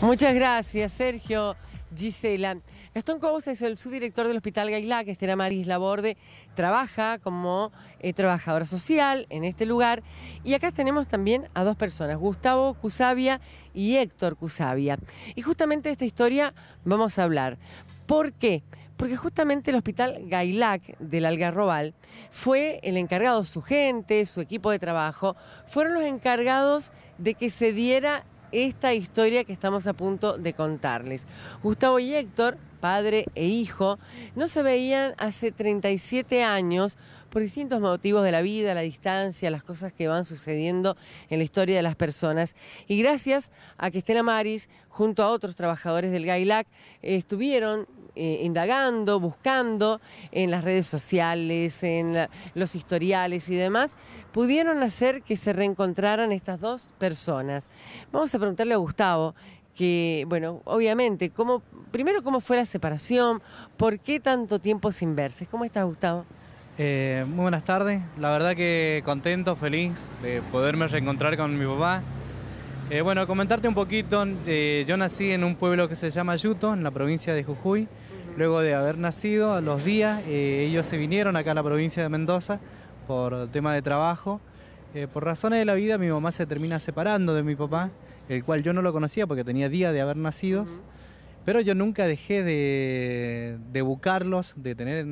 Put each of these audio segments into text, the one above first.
Muchas gracias, Sergio. Gisela. Gastón Cobos es el subdirector del Hospital Gailac, que Estela Maris Laborde trabaja como eh, trabajadora social en este lugar. Y acá tenemos también a dos personas, Gustavo Cusavia y Héctor Cusavia. Y justamente de esta historia vamos a hablar. ¿Por qué? Porque justamente el hospital Gailac del Algarrobal fue el encargado, su gente, su equipo de trabajo, fueron los encargados de que se diera esta historia que estamos a punto de contarles. Gustavo y Héctor padre e hijo, no se veían hace 37 años por distintos motivos de la vida, la distancia, las cosas que van sucediendo en la historia de las personas. Y gracias a que Estela Maris, junto a otros trabajadores del GAILAC, estuvieron eh, indagando, buscando en las redes sociales, en los historiales y demás, pudieron hacer que se reencontraran estas dos personas. Vamos a preguntarle a Gustavo que, bueno, obviamente, primero cómo fue la separación, por qué tanto tiempo sin verse. ¿Cómo estás, Gustavo? Eh, muy buenas tardes, la verdad que contento, feliz de poderme reencontrar con mi papá. Eh, bueno, comentarte un poquito, eh, yo nací en un pueblo que se llama Yuto, en la provincia de Jujuy. Luego de haber nacido, a los días, ellos se vinieron acá a la provincia de Mendoza por tema de trabajo. Eh, por razones de la vida, mi mamá se termina separando de mi papá, el cual yo no lo conocía porque tenía días de haber nacidos. Pero yo nunca dejé de, buscarlos, de tener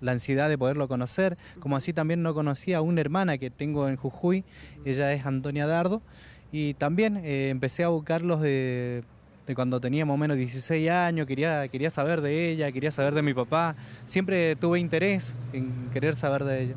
la ansiedad de poderlo conocer. Como así también no conocía a una hermana que tengo en Jujuy, ella es Antonia Dardo. Y también eh, empecé a buscarlos de, de, cuando tenía más o menos 16 años, quería, quería saber de ella, quería saber de mi papá. Siempre tuve interés en querer saber de ella.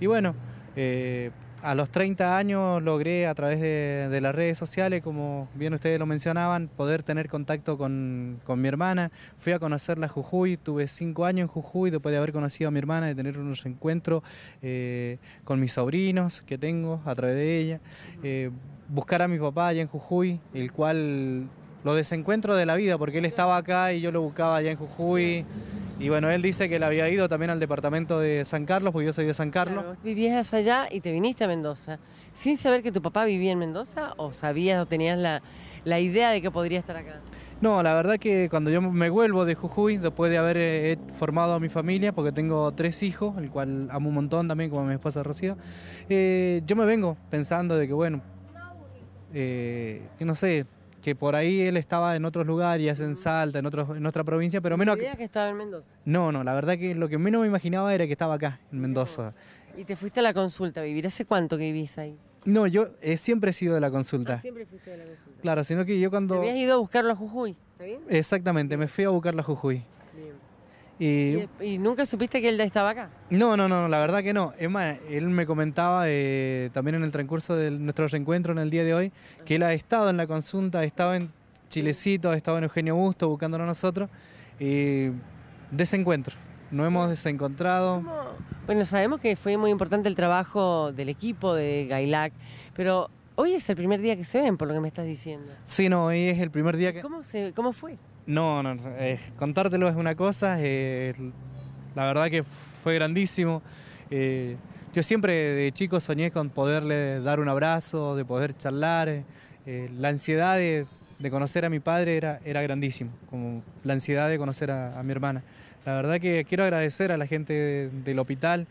Y bueno, eh, a los 30 años logré a través de, las redes sociales, como bien ustedes lo mencionaban, poder tener contacto con, mi hermana. Fui a conocerla a Jujuy, tuve cinco años en Jujuy después de haber conocido a mi hermana, de tener un reencuentro eh, con mis sobrinos que tengo a través de ella. Eh, buscar a mi papá allá en Jujuy, el cual lo desencuentro de la vida, porque él estaba acá y yo lo buscaba allá en Jujuy. Y bueno, él dice que él había ido también al departamento de San Carlos, porque yo soy de San Carlos. vivías allá y te viniste a Mendoza, sin saber que tu papá vivía en Mendoza o sabías o tenías la, idea de que podría estar acá. No, la verdad que cuando yo me vuelvo de Jujuy, después de haber eh, formado a mi familia, porque tengo tres hijos, el cual amo un montón también, como mi esposa Rocío, eh, yo me vengo pensando de que, bueno, eh, que no sé, que por ahí él estaba en otros lugares, en Salta, en, otros, en otra provincia, pero menos... que estaba en Mendoza? No, no, la verdad que lo que menos me imaginaba era que estaba acá, en Mendoza. ¿Y te fuiste a la consulta a vivir? ¿Hace cuánto que vivís ahí? No, yo he eh, siempre he sido de la consulta. Ah, siempre fuiste de la consulta. Claro, sino que yo cuando... ¿Te habías ido a buscar la Jujuy? ¿Está bien? Exactamente, me fui a buscar la Jujuy. Y, nunca supiste que él estaba acá? No, no, no, la verdad que no. Es más, él me comentaba eh, también en el transcurso de nuestro reencuentro en el día de hoy que él ha estado en la consulta, ha estado en Chilecito, ha estado en Eugenio Busto buscándonos a nosotros. Y desencuentro. No hemos desencontrado. Bueno, sabemos que fue muy importante el trabajo del equipo de Gailac, pero hoy es el primer día que se ven, por lo que me estás diciendo. Sí, no, hoy es el primer día que... ¿Cómo, se, cómo fue? No, eh, contártelo es una cosa, eh, la verdad que fue grandísimo. Eh, yo siempre de chico soñé con poderle dar un abrazo, de poder charlar. la ansiedad de, conocer a mi padre era, era grandísima, como la ansiedad de conocer a, mi hermana. La verdad que quiero agradecer a la gente del hospital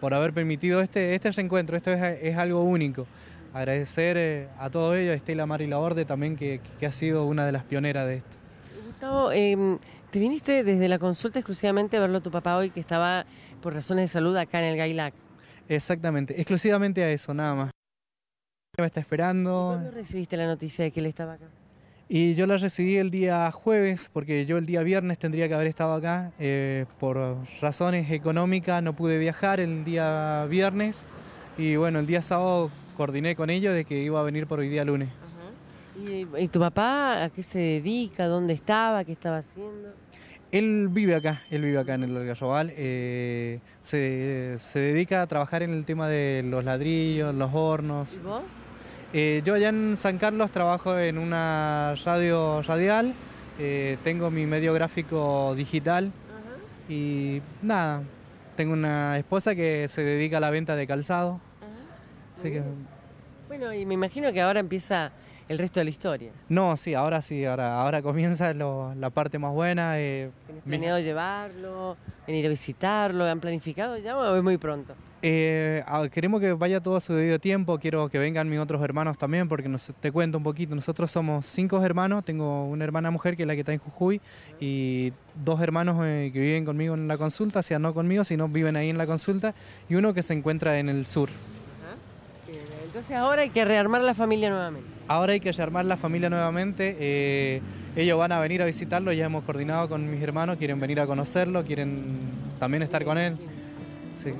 por haber permitido este, este reencuentro, esto es, algo único agradecer a todo ello, a Estela Mari Laborde también, que ha sido una de las pioneras de esto. Gustavo, em, te viniste desde la consulta exclusivamente a verlo a tu papá hoy que estaba por razones de salud acá en el Gailac. Exactamente, exclusivamente a eso, nada más. Me está esperando. ¿Cuándo recibiste la noticia de que él estaba acá? Y yo la recibí el día jueves, porque yo el día viernes tendría que haber estado acá. Eh, por razones económicas no pude viajar el día viernes. Y bueno, el día sábado coordiné con ellos de que iba a venir por hoy día lunes. ¿Y, tu papá a qué se dedica? ¿Dónde estaba? ¿Qué estaba haciendo? Él vive acá, él vive acá en el Algarrobal. Eh, se, dedica a trabajar en el tema de los ladrillos, los hornos. ¿Y vos? Eh, yo allá en San Carlos trabajo en una radio radial, eh, tengo mi medio gráfico digital y nada, tengo una esposa que se dedica a la venta de calzado. Bueno, y me imagino que ahora empieza el resto de la historia. No, sí, ahora sí, ahora, ahora comienza la parte más buena. Eh, ¿Tienes planeado llevarlo, venir a visitarlo? ¿Han planificado ya o es muy pronto? Eh, ah, queremos que vaya todo a su debido tiempo, quiero que vengan mis otros hermanos también, porque te cuento un poquito, nosotros somos cinco hermanos, tengo una hermana mujer que es la que está en Jujuy y dos hermanos eh, que viven conmigo en la consulta, o sea, no conmigo, sino viven ahí en la consulta, y uno que se encuentra en el sur. Entonces ahora hay que rearmar la familia nuevamente. Ahora hay que armar la familia nuevamente. Eh, ellos van a venir a visitarlo, ya hemos coordinado con mis hermanos, quieren venir a conocerlo, quieren también estar con él.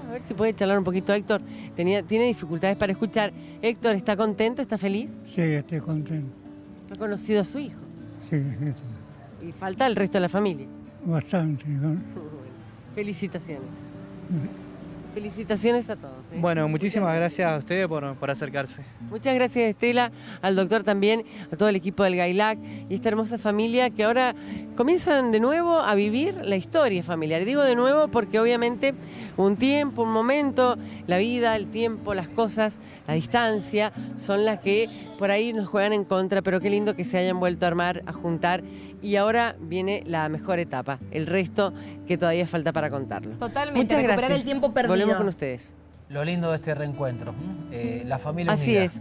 A ver si puede charlar un poquito, Héctor. Tenía, tiene dificultades para escuchar. Héctor, ¿está contento? ¿Está feliz? Sí, estoy contento. ¿Ha conocido a su hijo? Sí, eso. ¿Y falta el resto de la familia? Bastante. Felicitaciones. Felicitaciones a todos. ¿eh? Bueno, muchísimas gracias a ustedes por, acercarse. Muchas gracias Estela, al doctor también, a todo el equipo del GAILAC y esta hermosa familia que ahora comienzan de nuevo a vivir la historia familiar. digo de nuevo porque obviamente un tiempo, un momento, la vida, el tiempo, las cosas, la distancia, son las que por ahí nos juegan en contra, pero qué lindo que se hayan vuelto a armar, a juntar y ahora viene la mejor etapa, el resto que todavía falta para contarlo. Totalmente, recuperar el tiempo perdido con ustedes. Lo lindo de este reencuentro, eh, la familia. Así es.